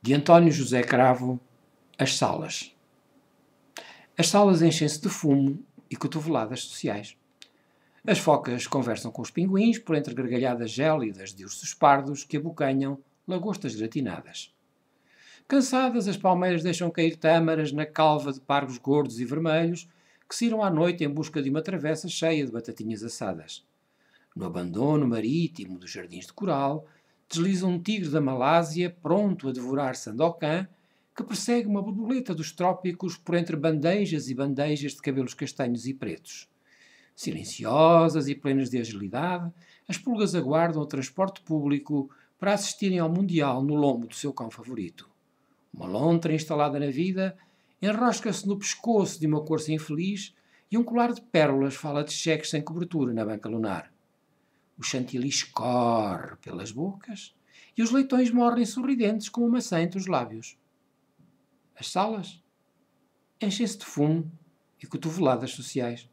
de António José Cravo, As Salas. As salas enchem-se de fumo e cotoveladas sociais. As focas conversam com os pinguins por entre gargalhadas gélidas de ursos pardos que abocanham lagostas gratinadas. Cansadas, as palmeiras deixam cair tâmaras na calva de pargos gordos e vermelhos que saíram à noite em busca de uma travessa cheia de batatinhas assadas. No abandono marítimo dos jardins de coral, desliza um tigre da Malásia pronto a devorar Sandokan, que persegue uma borboleta dos trópicos por entre bandejas e bandejas de cabelos castanhos e pretos. Silenciosas e plenas de agilidade, as pulgas aguardam o transporte público para assistirem ao Mundial no lombo do seu cão favorito. Uma lontra instalada na vida enrosca-se no pescoço de uma corça infeliz e um colar de pérolas fala de cheques sem cobertura na banca lunar. O chantilly escorre pelas bocas e os leitões morrem sorridentes com a maçã entre os lábios. As salas enchem-se de fumo e cotoveladas sociais.